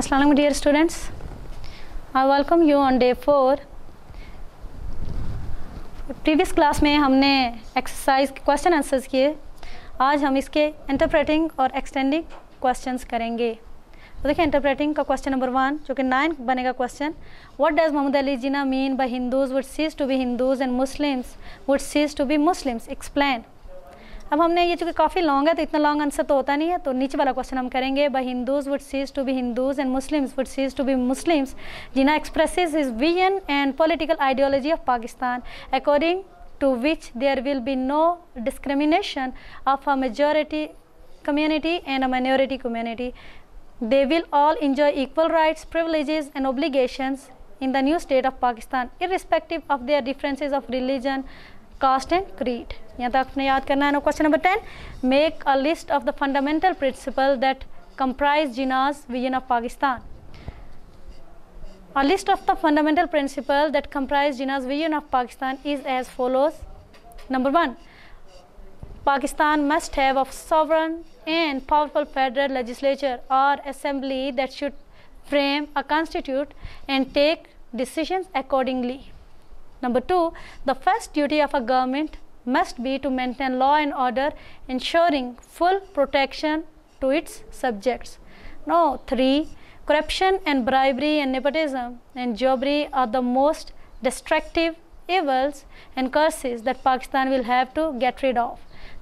Assalamu dear students. I welcome you on day 4. Previous class में हमने exercise question answers किए आज हम इसके इंटरप्रेटिंग और एक्सटेंडिंग क्वेश्चंस करेंगे तो देखिए इंटरप्रेटिंग का क्वेश्चन नंबर वन जो कि नाइन बनेगा question what does Mohammad Ali Jinnah mean by Hindus would cease to be Hindus and Muslims would cease to be Muslims explain अब हमने ये चूंकि काफ़ी लॉन्ग है तो इतना लॉन्ग आंसर तो होता नहीं है तो नीचे वाला क्वेश्चन हम करेंगे by Hindus would cease to be Hindus and Muslims would cease to be Muslims Jinnah expresses is view and political ideology of Pakistan according to which there will be no discrimination of a majority community and a minority community they will all enjoy equal rights privileges and obligations in the new state of Pakistan in respective of their differences of religion caste and creed यहाँ तक आपने याद करना है ना question number ten make a list of the fundamental comprise Jinnah's vision of Pakistan. A list of the fundamental principles that comprise Jinnah's vision of Pakistan is as follows. Number one, Pakistan must have a sovereign and powerful federal legislature or assembly that should frame a constitution and take decisions accordingly. Number two, the first duty of a government must be to maintain law and order, ensuring full protection to its subjects. Now, 3. Corruption and bribery and nepotism and jobbery are the most destructive evils and curses that Pakistan will have to get rid of.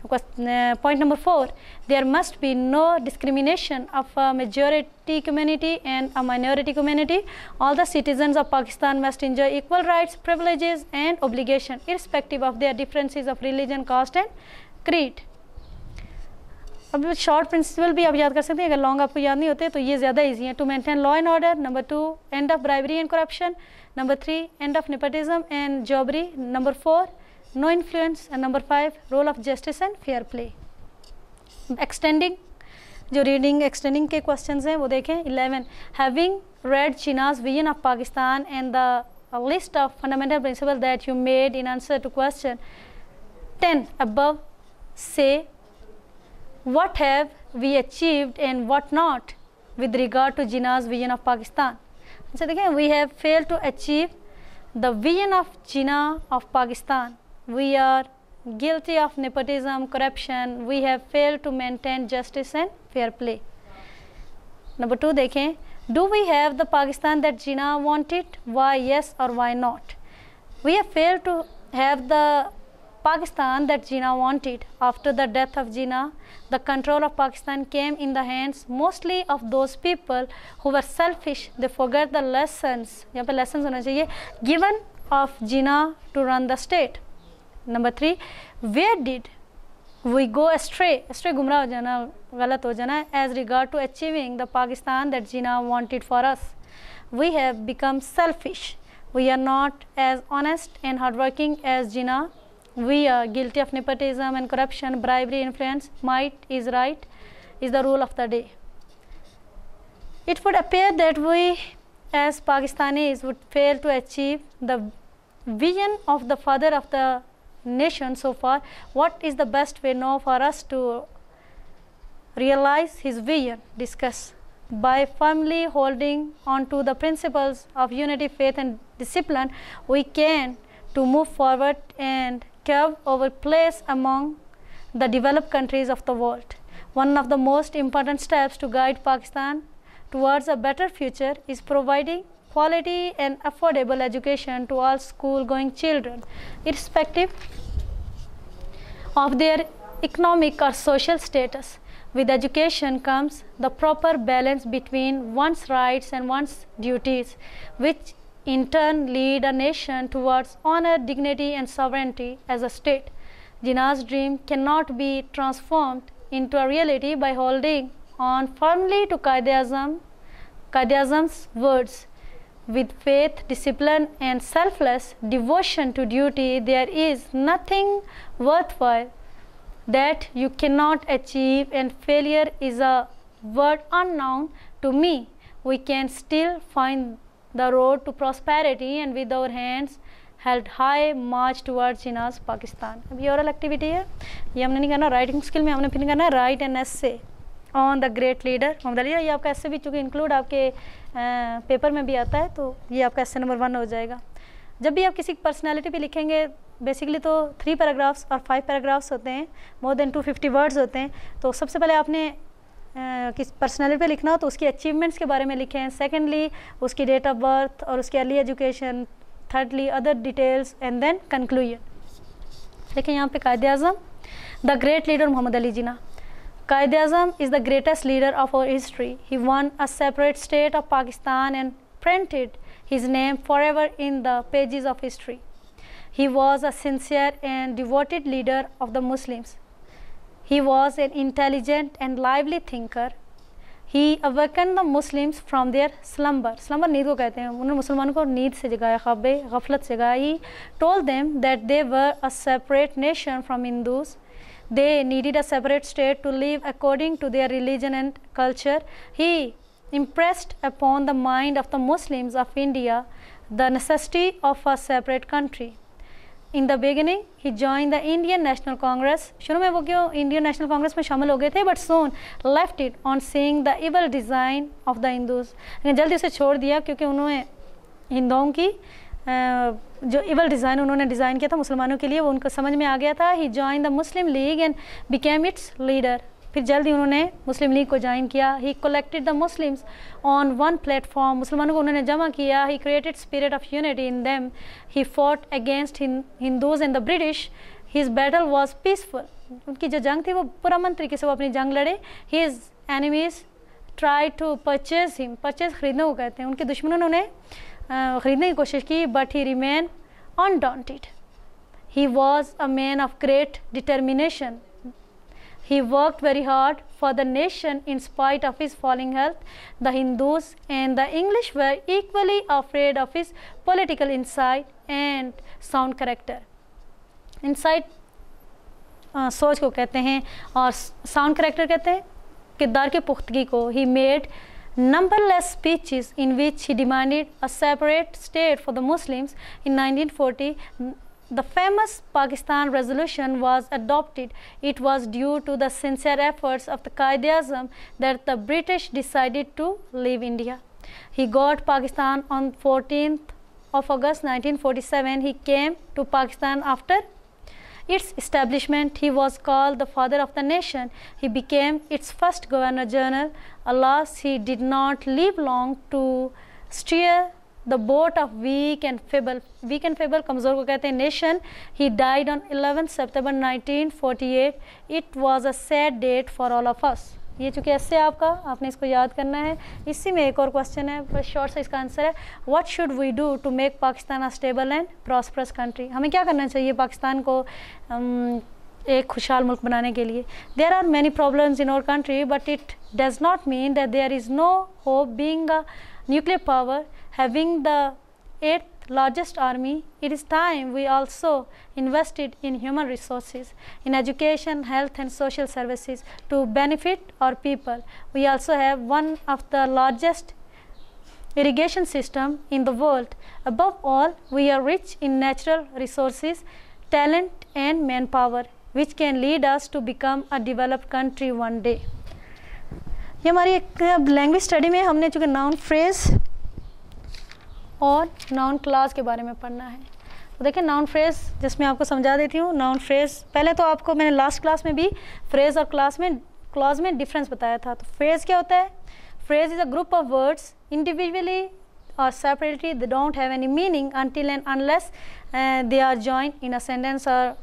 Point number four, there must be no discrimination of a majority community and a minority community. All the citizens of Pakistan must enjoy equal rights, privileges and obligations irrespective of their differences of religion, caste and creed. अब short principle भी आप याद कर सकते हैं अगर long आपको याद नहीं होते तो ये ज़्यादा इजी है to maintain law and order number two end of bribery and corruption number three end of nepotism and jobbery number four no influence and number 5 role of justice and fair play extending जो reading extending के questions हैं वो देखें 11 having read Jinnah's vision of Pakistan and the list of fundamental principle that you made in answer to question 10 above say what have we achieved and what not with regard to Jinnah's vision of Pakistan. So again we have failed to achieve the vision of Jinnah of Pakistan. we are guilty of nepotism, corruption, we have failed to maintain justice and fair play. Number two, देखें, do we have the Pakistan that Jinnah wanted? Why yes or why not? We have failed to have the Pakistan that Jinnah wanted. After the death of Jinnah, the control of Pakistan came in the hands mostly of those people who were selfish. They forgot the lessons, lessons given of Jinnah to run the state. Number three, where did we go astray, astray gumrah ho jana, galat as regards to achieving the Pakistan that Jinnah wanted for us. We have become selfish. We are not as honest and hardworking as Jinnah. We are guilty of nepotism and corruption, bribery, influence. Might is right is the rule of the day. It would appear that we as Pakistanis would fail to achieve the vision of the father of the nation so far, what is the best way now for us to realize his vision? Discuss by firmly holding on to the principles of unity, faith and discipline, we can to move forward and curve our place among the developed countries of the world. One of the most important steps to guide Pakistan towards a better future is providing quality and affordable education to all school going children irrespective of their economic or social status. With education comes the proper balance between one's rights and one's duties, which in turn lead a nation towards honor, dignity and sovereignty as a state. Jinnah's dream cannot be transformed into a reality by holding on firmly to Qaeda Azam, Azam's words with faith, discipline, and selfless devotion to duty, there is nothing worthwhile that you cannot achieve, and failure is a word unknown to me. We can still find the road to prosperity, and with our hands held high, march towards China's Pakistan. ये ये हमने नहीं करना writing skill में हमने फिर करना right and essay on the great leader Mohammad Ali ये आपका ऐसे भी चूँकि इंक्लूड आपके पेपर में भी आता है तो ये आपका ऐसे नंबर वन हो जाएगा जब भी आप किसी पर्सनैलिटी पर लिखेंगे बेसिकली तो थ्री पैराग्राफ्स और फाइव पैराग्राफ्स होते हैं more than two fifty words होते हैं तो सबसे पहले आपने किस पर्सनैलिटी पे लिखना हो तो उसकी अचीवमेंट्स के बारे में लिखें सेकेंडली उसकी डेट ऑफ बर्थ और उसकी early education thirdly other details and then conclusion देखें यहाँ पे Quaid Azam the great leader Mohammad Ali Jinnah Qaeda is the greatest leader of our history. He won a separate state of Pakistan and printed his name forever in the pages of history. He was a sincere and devoted leader of the Muslims. He was an intelligent and lively thinker. He awakened the Muslims from their slumber. Slumber नींद को कहते हैं उन्होंने मुसलमानों को नींद से जगाया ख्वाब गफलत He told them that they were a separate nation from Hindus They needed a separate state to live according to their religion and culture. He impressed upon the mind of the Muslims of India the necessity of a separate country. In the beginning he join the Indian National Congress शुरू में वो क्यों Indian National Congress में शामिल हो गए थे but soon left it on seeing the evil design of the Hindus जल्दी उसे छोड़ दिया क्योंकि उन्होंने हिंदुओं की जो इवल डिज़ाइन उन्होंने डिज़ाइन किया था मुसलमानों के लिए वो उनको समझ में आ गया था he join the Muslim League and became its leader फिर जल्द ही उन्होंने मुस्लिम लीग को ज्वाइन किया he collected the Muslims on one platform मुसलमानों को उन्होंने जमा किया he created spirit of unity in them he fought against Hindus and the British his battle was peaceful उनकी जो जंग थी वो पुरमन तरीके से वो अपनी जंग लड़े his enemies try to purchase him purchase खरीदने को कहते हैं उनके दुश्मनों ने उन्हें खरीदने की कोशिश की but he remain undaunted he was a man of great determination he work very hard for the nation in spite of his falling health the Hindus and the English were equally afraid of his political insight and sound character insight सोच को कहते हैं और sound character कहते हैं किरदार के पुख्तगी को he made numberless speeches in which he demanded a separate state for the Muslims in 1940. The famous Pakistan resolution was adopted. It was due to the sincere efforts of the Qaeda that the British decided to leave India. He got Pakistan on 14th of August 1947. He came to Pakistan after its establishment, he was called the father of the nation. He became its first governor general. Alas, he did not live long to steer the boat of weak and feeble weak and feeble कमज़ोर को कहते हैं nation he died on 11 September 1948 it was a sad date for all of us ये चूँकि ऐसे है आपका आपने इसको याद करना है इसी में एक और क्वेश्चन है बस शॉर्ट सा इसका आंसर है what should we do to make Pakistan a stable and prosperous country हमें क्या करना चाहिए पाकिस्तान को um, एक खुशहाल मुल्क बनाने के लिए there are many problems in our country but it does not mean that there is no hope being nuclear power having the 8th largest army, it is time we also invested in human resources, in education, health and social services to benefit our people. We also have one of the largest irrigation system in the world. Above all, we are rich in natural resources, talent and manpower which can lead us to become a developed country one day. ये हमारी एक language study में हमने चूँकि noun phrase और noun clause के बारे में पढ़ना है तो देखिए नाउन फ्रेज जिसमें आपको समझा देती हूँ नाउन फ्रेज पहले तो आपको मैंने लास्ट क्लास में भी फ्रेज और क्लास में क्लास में डिफरेंस बताया था तो फ्रेज क्या होता है phrase is a group of words individually और separately they don't have any meaning until and unless they are are in a sentence और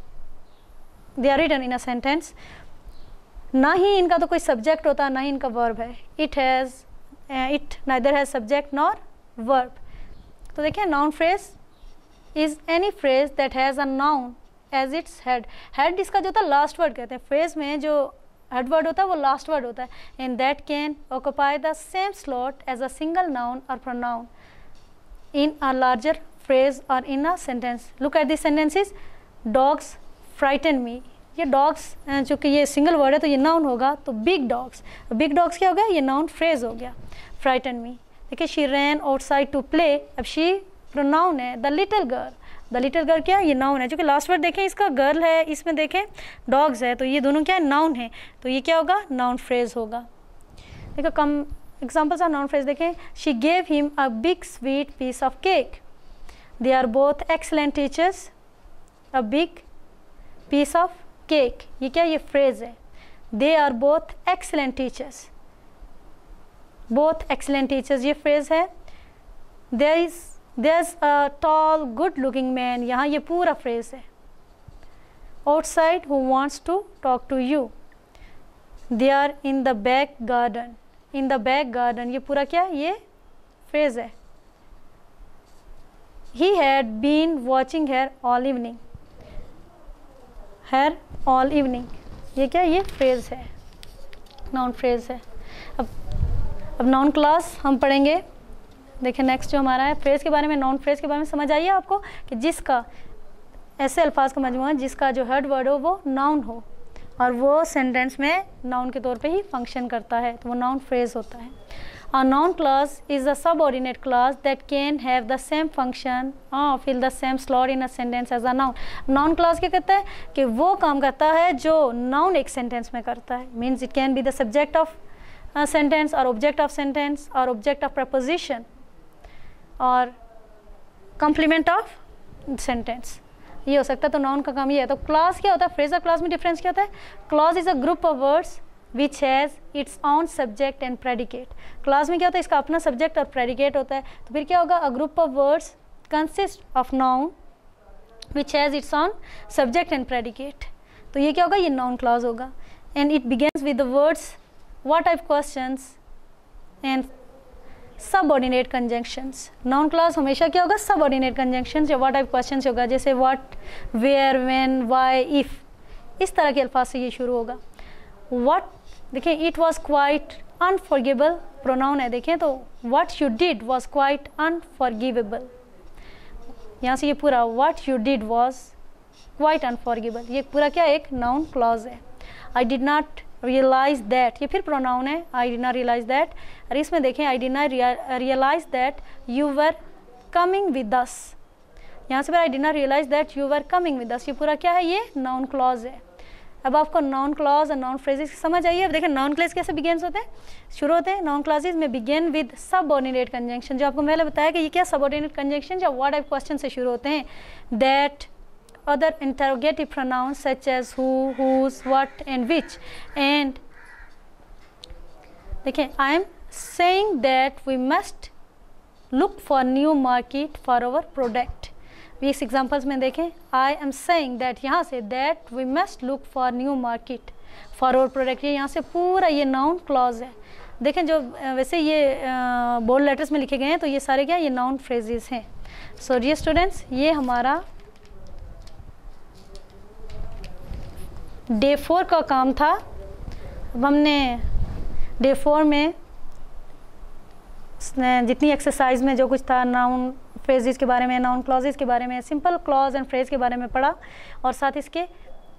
they are are in a sentence ना ही इनका तो कोई सब्जेक्ट होता ना ही इनका वर्ब है it has it neither has subject nor verb तो देखिए noun phrase is any phrase that has a noun as its head head इसका जो होता है लास्ट वर्ड कहते हैं फ्रेज में जो हेड वर्ड होता है वो लास्ट वर्ड होता है in that can occupy the same slot as a single noun और pronoun in a larger phrase और in a sentence look at this is dogs frighten me ये डॉग्स चूँकि ये सिंगल वर्ड है तो ये नाउन होगा तो बिग डॉग्स बिग डॉग्स क्या हो गया ये नाउन फ्रेज हो गया फ्राइटन मी देखिए she ran outside to play अब शी प्रोनाउन है the little girl the little girl क्या है ये नाउन है जो कि लास्ट वर्ड देखें इसका गर्ल है इसमें देखें डॉग्स है तो ये दोनों क्या है नाउन है तो ये क्या होगा नाउन फ्रेज होगा देखो कम एग्जाम्पल्स ऑफ नाउन फ्रेज देखें she gave him a big sweet piece of cake they are both excellent teachers a big piece of cake ये क्या ये फ्रेज है they are both excellent teachers both excellent teachers ये phrase है there is there is a tall good looking man यहाँ ये पूरा phrase है outside who wants to talk to you they are in the back garden in the back garden ये पूरा क्या ये फ्रेज है he had been watching her all evening her all evening ये क्या ये फ्रेज है नॉन फ्रेज है अब अब नॉन क्लास हम पढ़ेंगे देखिए नेक्स्ट जो हमारा है फ्रेज के बारे में नॉन फ्रेज के बारे में समझ आइए आपको कि जिसका ऐसे अल्फाज का मजमू जिसका जो हेड वर्ड हो वो नाउन हो और वो सेंटेंस में नाउन के तौर पे ही फंक्शन करता है तो वो नाउन फ्रेज होता है और noun clause is the subordinate clause that can have the same function और fill the same slot in a sentence as a noun noun clause क्या कहता है कि वो काम करता है जो नाउन एक सेंटेंस में करता है means it can be the subject of sentence और ऑब्जेक्ट ऑफ सेंटेंस और ऑब्जेक्ट ऑफ प्रपोजिशन और कंप्लीमेंट ऑफ सेंटेंस ये हो सकता है तो नॉन का काम ये है तो क्लास क्या होता है फ्रेजर क्लास में डिफरेंस क्या होता है clause is a group of words which has its on subject and predicate clause में क्या होता है इसका अपना सब्जेक्ट और प्रेडिकेट होता है तो फिर क्या होगा a group of words consist of noun which has its on subject and predicate तो ये क्या होगा ये नॉन क्लास होगा and it begins with the words what type questions and subordinate conjunctions noun clause हमेशा क्या होगा सबऑर्डिनेट कंजंक्शंस या व्हाट टाइप क्वेश्चन होगा जैसे what where when why if इस तरह के अल्फाज से ये शुरू होगा व्हाट देखें it was quite unforgettable pronoun है देखें तो what you did was quite unforgivable यहाँ से ये पूरा what you did was quite unforgettable ये पूरा क्या एक नॉन क्लॉज है I did not realise that ये फिर प्रोनाउन है आई डिना रियलाइज दैट और इसमें देखें I didn't realise that you were coming with this यहाँ से फिर I didn't realise that you were coming with this ये पूरा क्या है ये नाउन क्लॉज है अब आपको नॉन क्लॉज और नॉन फ्रेजेस समझ आइए अब देखें नॉन क्लेज कैसे बिगेन्स होते हैं शुरू होते हैं नॉन क्लाजेज में begin with subordinate conjunction जो आपको मैंने बताया कि ये क्या सब ऑर्डिनेट कंजेंशन या वर्ड आइफ क्वेश्चन से शुरू होते हैं that other interrogative pronouns such as who, whose, what and which and देखें I am saying that we must look for new market for our product इस examples में देखें I am saying that यहाँ से that we must look for new market for our product ये यहाँ से पूरा ये नाउन क्लॉज है देखें जो वैसे ये बोल्ड लेटर्स में लिखे गए हैं तो ये सारे क्या ये नाउन फ्रेजेस हैं सो डियर स्टूडेंट्स ये हमारा डे फोर का काम था अब हमने डे फोर में जितनी एक्सरसाइज में जो कुछ था नाउन फ्रेजेस के बारे में नाउन क्लॉजेज के बारे में सिंपल क्लॉज एंड फ्रेज के बारे में पढ़ा और साथ इसके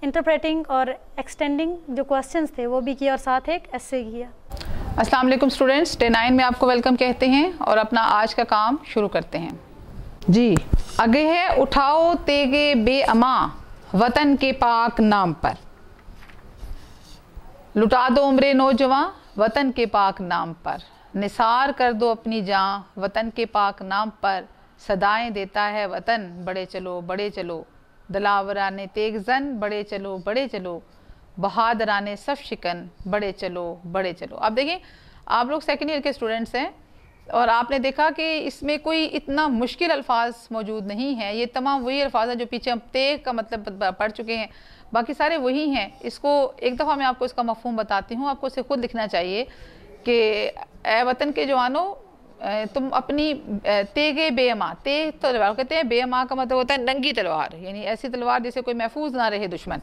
इंटरप्रेटिंग और एक्सटेंडिंग जो क्वेश्चंस थे वो भी किया और साथ एक एसे किया अस्सलाम वालेकुम स्टूडेंट्स डे नाइन में आपको वेलकम कहते हैं और अपना आज का काम शुरू करते हैं जी आगे है उठाओ तेगे बेअमा वतन के पाक नाम पर लुटा दो उम्र नौजवान वतन के पाक नाम पर निसार कर दो अपनी जान वतन के पाक नाम पर सदाएं देता है वतन बड़े चलो बड़े चलो तेग तेगजन बड़े चलो बड़े चलो बहादराने सब शिकन बड़े चलो बड़े चलो आप देखिए आप लोग सेकेंड ईयर के स्टूडेंट्स हैं और आपने देखा कि इसमें कोई इतना मुश्किल अल्फाज मौजूद नहीं है ये तमाम वही अल्फाज हैं जो पीछे हम तेग का मतलब पढ़ चुके हैं बाकी सारे वही हैं इसको एक दफ़ा मैं आपको इसका मफहम बताती हूँ आपको इसे खुद लिखना चाहिए कि ए वतन के जवानों तुम अपनी तेगे बेअमा तेग तलवार कहते हैं बेअमा का मतलब होता है नंगी तलवार यानी ऐसी तलवार जिसे कोई महफूज ना रहे दुश्मन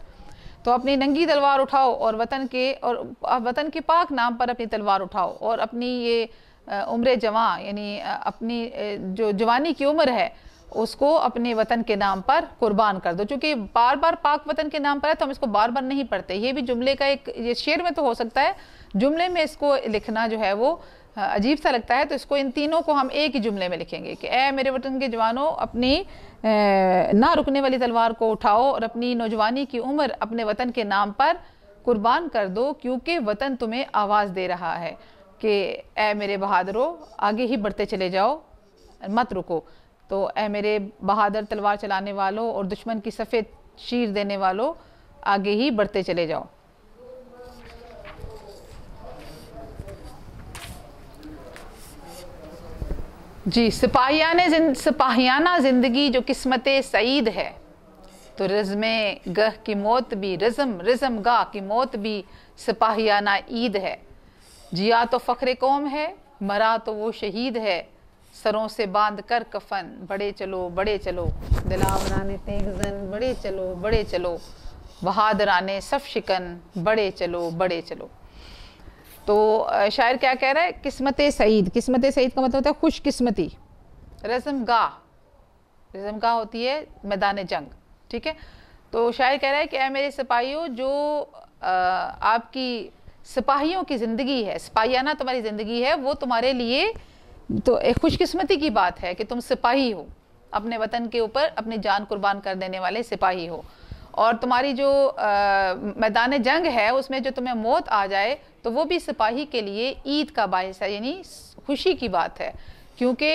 तो अपनी नंगी तलवार उठाओ और वतन के और वतन के पाक नाम पर अपनी तलवार उठाओ और अपनी ये उम्र जवान यानी अपनी जो जवानी की उम्र है उसको अपने वतन के नाम पर कुर्बान कर दो चूँकि बार बार पाक वतन के नाम पर है तो हम इसको बार बार नहीं पढ़ते ये भी जुमले का एक ये शेर में तो हो सकता है जुमले में इसको लिखना जो है वो अजीब सा लगता है तो इसको इन तीनों को हम एक ही जुमले में लिखेंगे कि ए मेरे वतन के जवानों अपनी ना रुकने वाली तलवार को उठाओ और अपनी नौजवानी की उम्र अपने वतन के नाम पर कुर्बान कर दो क्योंकि वतन तुम्हें आवाज़ दे रहा है कि ए मेरे बहादुरों आगे ही बढ़ते चले जाओ मत रुको तो ए मेरे बहादुर तलवार चलाने वालों और दुश्मन की सफ़ेद शीर देने वालों आगे ही बढ़ते चले जाओ जी सिपाहिया ने जिन, सिपाहियाना ज़िंदगी जो किस्मत सईद है तो रज़म गह की मौत भी रज़म रज़म गाह की मौत भी सिपाहियाना ईद है जिया तो फ़ख्र कौम है मरा तो वो शहीद है सरों से बांध कर कफन बड़े चलो बड़े चलो दिलावराने तेग जन बड़े चलो बड़े चलो बहादराने सब शिकन बड़े चलो बड़े चलो तो शायर क्या कह रहा है किस्मत सईद किस्मत सईद का मतलब होता है खुशकिस्मती रजम गाह रजम गाह होती है मैदान जंग ठीक है तो शायर कह रहा है कि ऐ मेरे सिपाहियों जो आपकी सिपाहियों की ज़िंदगी है सिपाहियाना तुम्हारी ज़िंदगी है वो तुम्हारे लिए तो एक खुशकिस्मती की बात है कि तुम सिपाही हो अपने वतन के ऊपर अपनी जान कुर्बान कर देने वाले सिपाही हो और तुम्हारी जो मैदान जंग है उसमें जो तुम्हें मौत आ जाए तो वो भी सिपाही के लिए ईद का बायस है यानी खुशी की बात है क्योंकि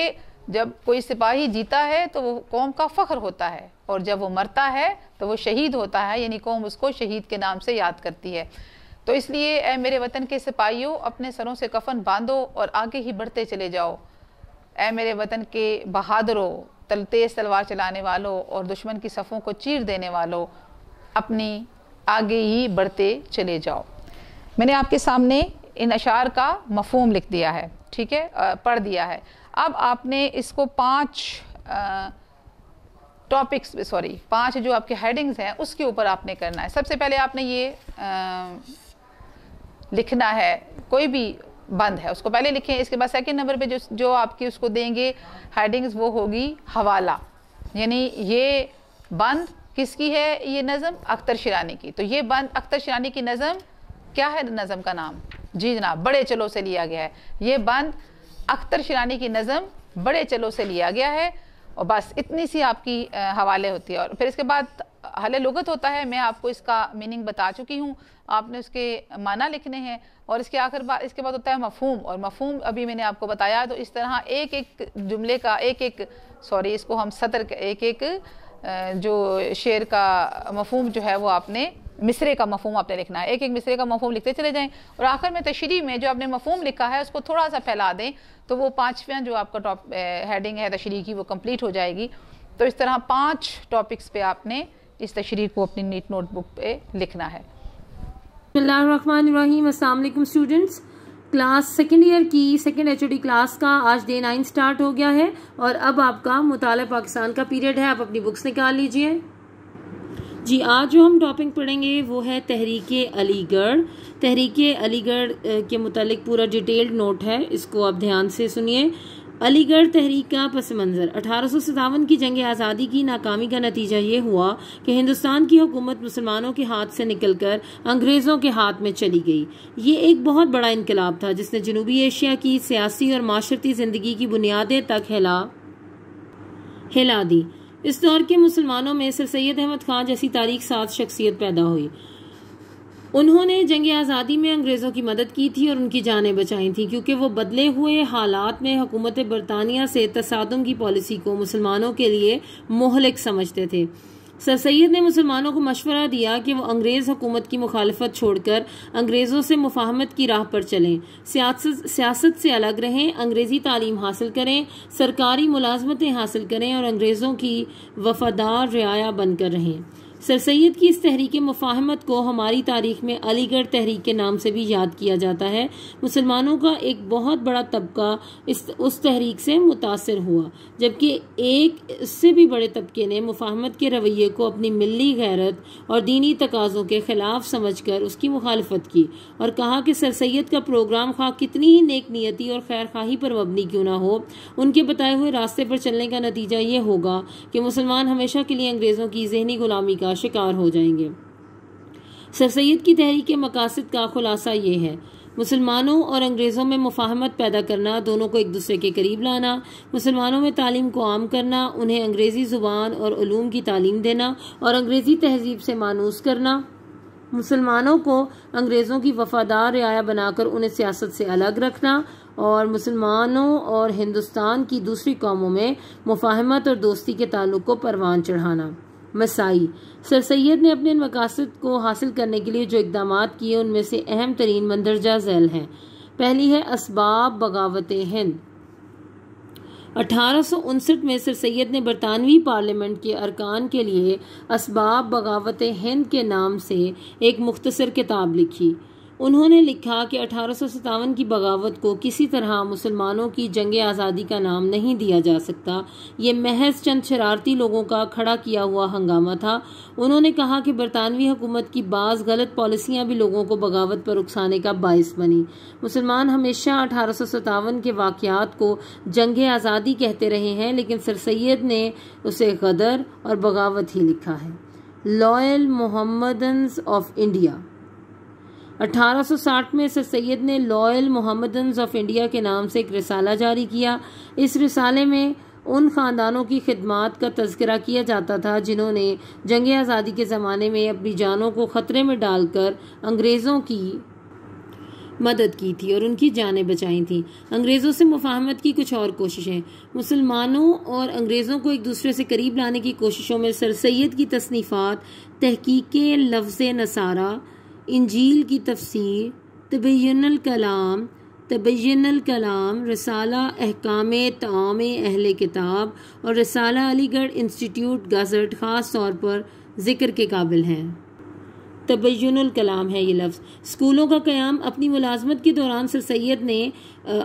जब कोई सिपाही जीता है तो वो कौम का फ़ख्र होता है और जब वो मरता है तो वो शहीद होता है यानी कौम उसको शहीद के नाम से याद करती है तो इसलिए ए मेरे वतन के सिपाहियों अपने सरों से कफन बांधो और आगे ही बढ़ते चले जाओ ऐ मेरे वतन के बहादुरों तल तेज़ तलवार चलाने वालों और दुश्मन की सफ़ों को चीर देने वालों अपनी आगे ही बढ़ते चले जाओ मैंने आपके सामने इन अशार का मफहम लिख दिया है ठीक है पढ़ दिया है अब आपने इसको पाँच टॉपिक्स सॉरी पाँच जो आपके हेडिंग्स हैं उसके ऊपर आपने करना है सबसे पहले आपने ये आ, लिखना है कोई भी बंद है उसको पहले लिखें इसके बाद सेकंड नंबर पे जो जो आपकी उसको देंगे हेडिंग्स वो होगी हवाला यानी ये बंद किसकी है ये नज़म अख्तर शिरानी की तो ये बंद अख्तर शिरानी की नज़म क्या है नज़म का नाम जी जनाब बड़े चलो से लिया गया है ये बंद अख्तर शिरानी की नज़म बड़े चलो से लिया गया है और बस इतनी सी आपकी हवाले होती है और फिर इसके बाद हल लुगत होता है मैं आपको इसका मीनिंग बता चुकी हूँ आपने उसके माना लिखने हैं और इसके आखिर बाद इसके बाद होता है मफहूम और मफहूम अभी मैंने आपको बताया तो इस तरह एक एक जुमले का एक एक सॉरी इसको हम सतर एक एक जो शेर का मफहम जो है वो आपने मिसरे का मफहम आपने लिखना है एक एक मिसरे का मफहम लिखते चले जाएं और आखिर में तशरी में जो आपने मफहम लिखा है उसको थोड़ा सा फैला दें तो वो पाँचवें जो आपका टॉप हेडिंग है तशरी की वो कम्प्लीट हो जाएगी तो इस तरह पाँच टॉपिक्स पे आपने इस तशरी को अपनी नीट नोटबुक पे लिखना है अस्सलाम स्टूडेंट्स क्लास सेकेंड ईयर की सेकेंड एच क्लास का आज डे नाइन स्टार्ट हो गया है और अब आपका मुताल पाकिस्तान का पीरियड है आप अपनी बुक्स निकाल लीजिए जी आज जो हम टॉपिक पढ़ेंगे वो है तहरीक अलीगढ़ तहरीक अलीगढ़ के मुतालिक पूरा डिटेल्ड नोट है इसको आप ध्यान से सुनिए अलीगढ़ तहरीक का पस मंज़र अठारह की जंग आज़ादी की नाकामी का नतीजा ये हुआ कि हिंदुस्तान की हुकूमत मुसलमानों के हाथ से निकलकर अंग्रेज़ों के हाथ में चली गई ये एक बहुत बड़ा इनकलाब था जिसने जनूबी एशिया की सियासी और माशरती ज़िंदगी की बुनियादें तक हिला हिला दी इस दौर के मुसलमानों में सर सैद अहमद खान जैसी तारीख सात शख्सियत पैदा हुई उन्होंने जंग आज़ादी में अंग्रेज़ों की मदद की थी और उनकी जानें बचाई थी क्योंकि वो बदले हुए हालात में हुकूमत बरतानिया से तसादम की पॉलिसी को मुसलमानों के लिए मोहलिक समझते थे सर सैद ने मुसलमानों को मशवरा दिया कि वो अंग्रेज़ हुकूमत की मुखालफत छोड़कर अंग्रेज़ों से मुफाहमत की राह पर चलें सियासत से अलग रहें अंग्रेज़ी तालीम हासिल करें सरकारी मुलाजमतें हासिल करें और अंग्रेज़ों की वफादार रियाया बनकर रहें सर सैद की इस तहरीक मफाहमत को हमारी तारीख में अलीगढ़ तहरीक के नाम से भी याद किया जाता है मुसलमानों का एक बहुत बड़ा तबका इस उस तहरीक से मुतासर हुआ जबकि एक इससे भी बड़े तबके ने मुफाहमत के रवैये को अपनी मिली गैरत और दीनी तकाज़ों के ख़िलाफ़ समझ कर उसकी मुखालफत की और कहा कि सर सैद का प्रोग्राम खा कितनी ही नेक नीयती और खैर खाही पर मबनी क्यों ना हो उनके बताए हुए रास्ते पर चलने का नतीजा ये होगा कि मुसलमान हमेशा के लिए अंग्रेज़ों की जहनी ग़ुलामी का शिकार हो जाएंगे सर सैद की तहरीक मकासद का खुलासा ये है मुसलमानों और अंग्रेज़ों में मुफाहमत पैदा करना दोनों को एक दूसरे के करीब लाना मुसलमानों में तालीम को आम करना उन्हें अंग्रेज़ी ज़ुबान और ूम की तालीम देना और अंग्रेज़ी तहजीब से मानूस करना मुसलमानों को अंग्रेज़ों की वफादार रियाया बनाकर उन्हें सियासत से अलग रखना और मुसलमानों और हिंदुस्तान की दूसरी कौमों में मुफाहमत और दोस्ती के तालुक को परवान चढ़ाना मसाई सर सैद ने अपने मकासद को हासिल करने के लिए जो इकदाम किए उनमें से अहम तरीन मंदरजा झैल हैं पहली है इसबाब बगावत हिंद अठारह उनसठ में सर सैद ने बरतानवी पार्लियामेंट के अरकान के लिए इसबाब बगावत हिंद के नाम से एक मुख्तसर किताब लिखी उन्होंने लिखा कि अठारह की बगावत को किसी तरह मुसलमानों की जंग आज़ादी का नाम नहीं दिया जा सकता ये महज चंद शरारती लोगों का खड़ा किया हुआ हंगामा था उन्होंने कहा कि बरतानवी हुकूमत की बाज़ गलत पॉलिसियाँ भी लोगों को बगावत पर उकसाने का बायस बनी मुसलमान हमेशा अठारह के वाक़ात को जंग आज़ादी कहते रहे हैं लेकिन सर सैद ने उसे गदर और बगावत ही लिखा है लॉयल मोहम्मदन्स ऑफ इंडिया 1860 में सर सैद ने लॉयल मोहम्मदन्स ऑफ इंडिया के नाम से एक रिसाला जारी किया इस रिसाले में उन ख़ानदानों की खदमात का तस्करा किया जाता था जिन्होंने जंग आज़ादी के ज़माने में अपनी जानों को ख़तरे में डालकर अंग्रेज़ों की मदद की थी और उनकी जानें बचाई थीं अंग्रेज़ों से मुफाहमत की कुछ और कोशिशें मुसलमानों और अंग्रेज़ों को एक दूसरे से करीब लाने की कोशिशों में सर सैद की तसनीफ़ात तहकीक लफ्ज़ नसारा इंजील की तफसीर तबैनल कलाम तबैनल कलाम रसाला अहकाम ताम अहल किताब और रसाला अलीगढ़ इंस्टीट्यूट गज़ट ख़ास तौर पर ज़िक्र के काबिल हैं तबैनल कलाम है ये लफ्ज़ स्कूलों का क़्याम अपनी मुलाजमत के दौरान सर सैद ने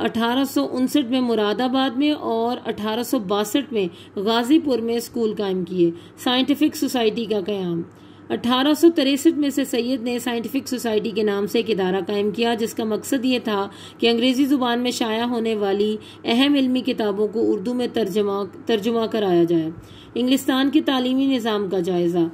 अठारह में मुरादाबाद में और अठारह में गाज़ीपुर में स्कूल कायम किए साइंटिफिक सोसाइटी का क़्याम अठारह में से सैयद ने साइंटिफिक सोसाइटी के नाम से एक इदारा कायम किया जिसका मकसद ये था कि अंग्रेज़ी ज़ुबान में शाया होने वाली अहम इलमी किताबों को उर्दू में तर्जमा तर्जुमा कराया जाए इंग्लिस्तान के तालीमी निज़ाम का जायज़ा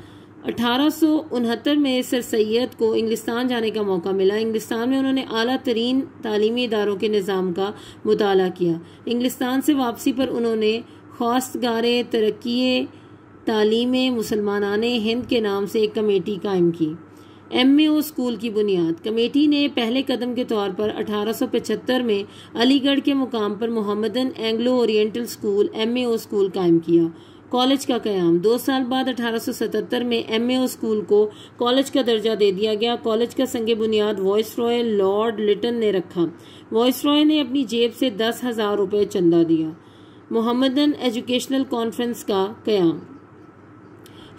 अठारह में सर सैयद को इंग्लिस्तान जाने का मौका मिला इंग्लिस्तान में उन्होंने अली तरीन तालीमी इदारों के निज़ाम का मुताल किया इंग्लिस्तान से वापसी पर उन्होंने खास गारे तरक्की तालीम ने हिंद के नाम से एक कमेटी कायम की एम ए स्कूल की बुनियाद कमेटी ने पहले कदम के तौर पर 1875 में अलीगढ़ के मुकाम पर Mohammedan Anglo Oriental school M A school कायम किया कॉलेज का क्याम दो साल बाद 1877 में एम ए स्कूल को कॉलेज का दर्जा दे दिया गया कॉलेज का संग बुनियाद वॉइस रॉय लॉर्ड लिटन ने रखा वॉइस रॉय ने अपनी जेब से दस हज़ार रुपये चंदा दिया मोहम्मदन एजुकेशनल कॉन्फ्रेंस का क्याम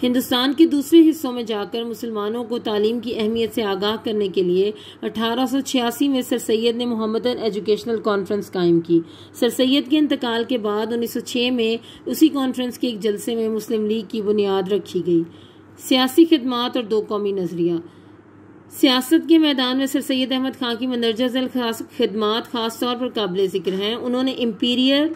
हिंदुस्तान के दूसरे हिस्सों में जाकर मुसलमानों को तालीम की अहमियत से आगाह करने के लिए 1886 में सर सैद ने मोहम्मदन एजुकेशनल कॉन्फ्रेंस कायम की सर सैद के इंतकाल के बाद 1906 में उसी कॉन्फ्रेंस के एक जलसे में मुस्लिम लीग की बुनियाद रखी गई सियासी खदमात और दो कौमी नजरिया सियासत के मैदान में सर सैद अहमद खां की मंदरजा जल खास खासतौर पर काबिल ज़िक्र हैं उन्होंने इम्पीरियल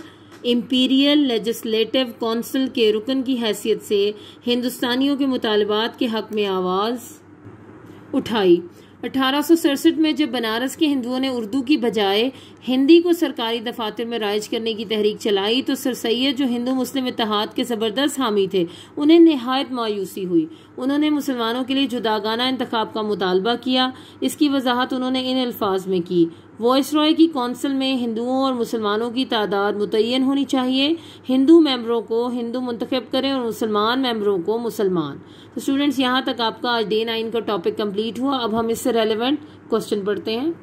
इम्पीरियल लेजिस्लेटिव कौंसिल के रुकन की हैसियत से हिंदुस्तानियों के मुतालबात के हक़ में आवाज़ उठाई अठारह में जब बनारस के हिंदुओं ने उर्दू की बजाय हिंदी को सरकारी दफातर में राइज करने की तहरीक चलाई तो सर सैद जो हिंदू मुस्लिम इतिहाद के ज़बरदस्त हामी थे उन्हें नहायत मायूसी हुई उन्होंने मुसलमानों के लिए जुदागाना इंतखब का मुतालबा किया इसकी वजाहत उन्होंने इन अल्फाज में की वॉइस रॉय की कौंसिल में हिंदुओं और मुसलमानों की तादाद मुतन होनी चाहिए हिंदू मेंबरों को हिंदू मंतखब करें और मुसलमान मेंबरों को मुसलमान तो स्टूडेंट्स यहाँ तक आपका आज डे नाइन का टॉपिक कंप्लीट हुआ अब हम इससे रेलिवेंट क्वेश्चन पढ़ते हैं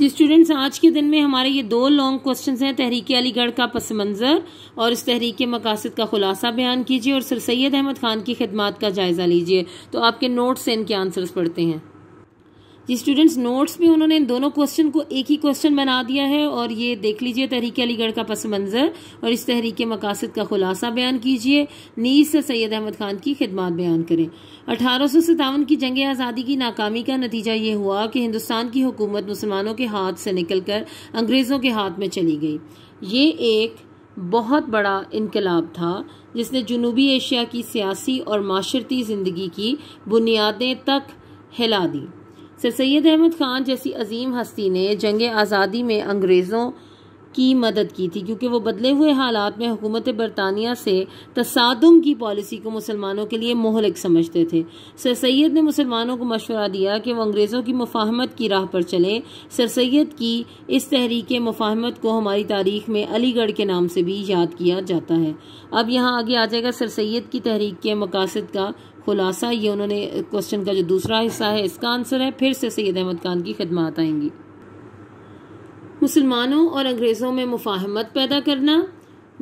जी स्टूडेंट्स आज के दिन में हमारे ये दो लॉन्ग क्वेश्चंस हैं तहरीक अलीगढ़ का पस मंज़र और इस तहरीक के मकासद का खुलासा बयान कीजिए और सर सैद अहमद खान की खिदमत का जायज़ा लीजिए तो आपके नोट्स से इनके आंसर्स पढ़ते हैं जी स्टूडेंट्स नोट्स में उन्होंने दोनों क्वेश्चन को एक ही क्वेश्चन बना दिया है और ये देख लीजिए तहरीक अलीगढ़ का पस मंज़र और इस तहरीक मकासद का खुलासा बयान कीजिए नीज से सैयद अहमद खान की खिदमत बयान करें अठारह की जंग आज़ादी की नाकामी का नतीजा ये हुआ कि हिंदुस्तान की हुकूमत मुसलमानों के हाथ से कर अंग्रेज़ों के हाथ में चली गई ये एक बहुत बड़ा इनकलाब था जिसने जनूबी एशिया की सियासी और माशरती ज़िंदगी की बुनियादें तक हिला दी सर सैद अहमद ख़ान जैसी अजीम हस्ती ने जंग आज़ादी में अंग्रेज़ों की मदद की थी क्योंकि वो बदले हुए हालात में हुकूमत बरतानिया से तसादम की पॉलिसी को मुसलमानों के लिए मोहलिक समझते थे सर सैद ने मुसलमानों को मशवरा दिया कि वह अंग्रेज़ों की मुफाहमत की राह पर चलें सर सैद की इस तहरीक मुफाहमत को हमारी तारीख में अलीगढ़ के नाम से भी याद किया जाता है अब यहाँ आगे आ जाएगा सर सैद की तहरीक के मकासद का खुलासा ये उन्होंने क्वेश्चन का जो दूसरा हिस्सा है इसका आंसर है फिर से सैद अहमद खान की खदमात आएंगी मुसलमानों और अंग्रेज़ों में मुफाहमत पैदा करना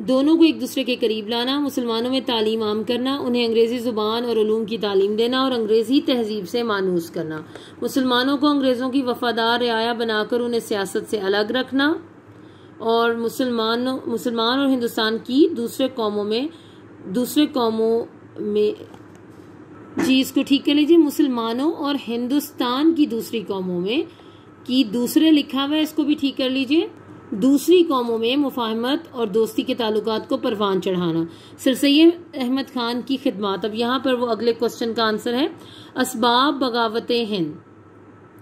दोनों को एक दूसरे के करीब लाना मुसलमानों में तालीम आम करना उन्हें अंग्रेज़ी ज़ुबान और ूम की तालीम देना और अंग्रेज़ी तहजीब से मानूस करना मुसलमानों को अंग्रेज़ों की वफादार रियाया बनाकर उन्हें सियासत से अलग रखना और मुसलमानों मुसलमान और हिंदुस्तान की दूसरे कौमों में दूसरे कौमों में जी इसको ठीक कर लीजिए मुसलमानों और हिंदुस्तान की दूसरी कौमों में कि दूसरे लिखा हुआ है इसको भी ठीक कर लीजिए दूसरी कौमों में मुफाहमत और दोस्ती के ताल्लुकात को परवान चढ़ाना सर सैद अहमद खान की खिदमत अब यहाँ पर वो अगले क्वेश्चन का आंसर है इसबाब बगावत हिंद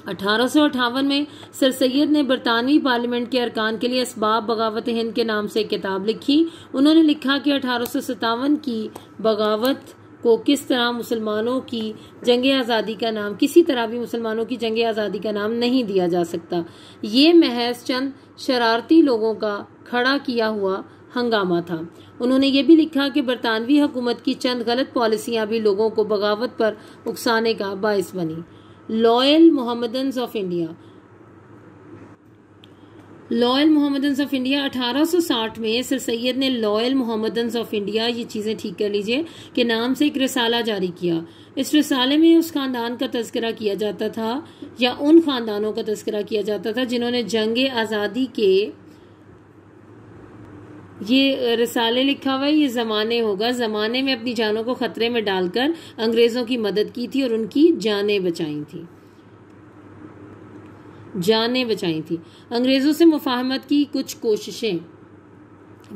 अठारह में सर सैद ने बरतानवी पार्लियामेंट के अरकान के लिए इसबाब बगावत हिंद के नाम से किताब लिखी उन्होंने लिखा कि अठारह की बगावत को किस तरह मुसलमानों की जंग आज़ादी का नाम किसी तरह भी मुसलमानों की जंग आज़ादी का नाम नहीं दिया जा सकता ये महज चंद शरारती लोगों का खड़ा किया हुआ हंगामा था उन्होंने ये भी लिखा कि बरतानवी हुकूमत की चंद गलत पॉलिसियां भी लोगों को बगावत पर उकसाने का बायस बनी loyal Mohammad of India loyal Mohammedans of India 1860 में सर सैयद ने लॉयल मोहम्मदन्स ऑफ इंडिया ये चीज़ें ठीक कर लीजिए के नाम से एक रसाला जारी किया इस रसाले में उस ख़ानदान का तस्करा किया जाता था या उन ख़ानदानों का तस्करा किया जाता था जिन्होंने जंग आज़ादी के ये रसाले लिखा हुआ है ये ज़माने होगा ज़माने में अपनी जानों को ख़तरे में डालकर अंग्रेज़ों की मदद की थी और उनकी जानें बचाई थी जाने बचाई थी अंग्रेज़ों से मुफाहमत की कुछ कोशिशें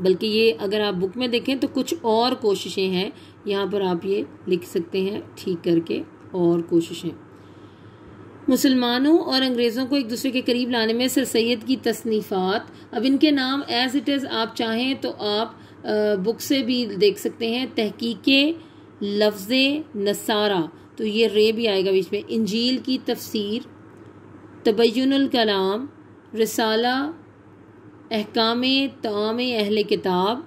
बल्कि ये अगर आप बुक में देखें तो कुछ और कोशिशें हैं यहाँ पर आप ये लिख सकते हैं ठीक करके और कोशिशें मुसलमानों और अंग्रेज़ों को एक दूसरे के करीब लाने में सर सैद की तसनीफ़ात अब इनके नाम एज इट इज़ आप चाहें तो आप बुक से भी देख सकते हैं तहकीक लफ्ज़ नसारा तो ये रे भी आएगा बीच में इंजील की तफसीर तबैनकलाम रसाला अहकाम तमाम अहल किताब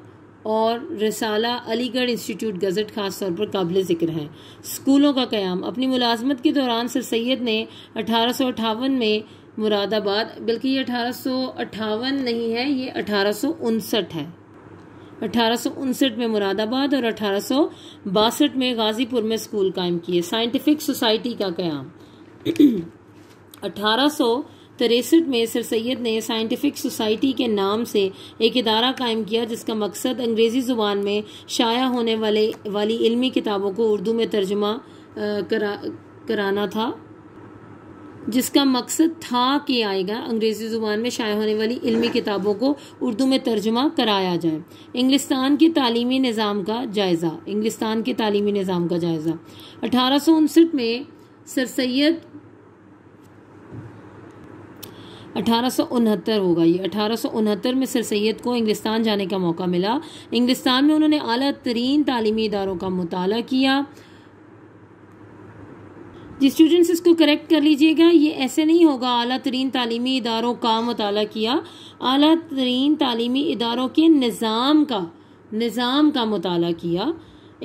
और रसाला अलीगढ़ इंस्टीट्यूट गज़ट खास तौर पर काबिल ज़िक्र हैं स्कूलों का क़्याम अपनी मुलाजमत के दौरान सर सैद ने अठारह सौ अठावन में मुरादाबाद बल्कि ये अठारह सौ अठावन नहीं है ये अठारह सौ उनसठ है अठारह सौ उनसठ में मुरादाबाद और अठारह सौ बासठ में गाज़ीपुर में स्कूल कायम किए साइंटिफिक सोसाइटी का क़्याम अठारह में सर सैद ने साइंटिफिक सोसाइटी के नाम से एक इदारा कायम किया जिसका मकसद अंग्रेज़ी ज़ुबान में शाया होने वाले वाली इल्मी किताबों को उर्दू में तर्जमा करा कराना था जिसका मकसद था कि आएगा अंग्रेज़ी ज़ुबान में शाया होने वाली इल्मी किताबों को उर्दू में तर्जमा कराया जाए इंग्लिस्तान के तालीमी निज़ाम का जायज़ा इंग्लिस्तान के तालीमी निज़ाम का जायज़ा अठारह में सर सैद अठारह होगा ये अठारह में सर सैद को इंग्लिस्तान जाने का मौका मिला इंग्लिस्तान में उन्होंने अली तरीन तलीमी इदारों का मताल किया जी स्टूडेंट्स इसको करेक्ट कर लीजिएगा ये ऐसे नहीं होगा अली तरीन तालीमी इदारों का मताल किया अली तरीन तालीमी इदारों के निज़ाम का निज़ाम का मताल किया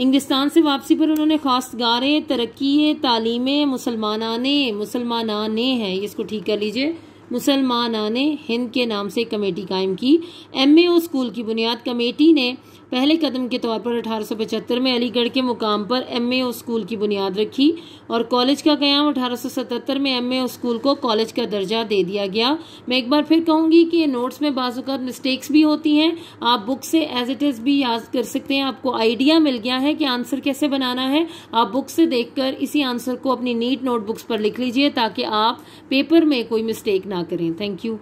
इंग्लिस्तान से वापसी पर उन्होंने खास गारे तरक्की तालीमें मुसलमाना ने मुसलमाना ने हैं इसको ठीक कर लीजिए मुसलमान ने हिंद के नाम से कमेटी कायम की एमएओ स्कूल की बुनियाद कमेटी ने पहले कदम के तौर पर अठारह में अलीगढ़ के मुकाम पर एमए स्कूल की बुनियाद रखी और कॉलेज का क्याम अठारह में एमए स्कूल को कॉलेज का दर्जा दे दिया गया मैं एक बार फिर कहूंगी कि नोट्स में बाजूकत मिस्टेक्स भी होती हैं आप बुक से एज इट इज़ भी याद कर सकते हैं आपको आइडिया मिल गया है कि आंसर कैसे बनाना है आप बुक से देख इसी आंसर को अपनी नीट नोटबुक्स पर लिख लीजिए ताकि आप पेपर में कोई मिस्टेक ना करें थैंक यू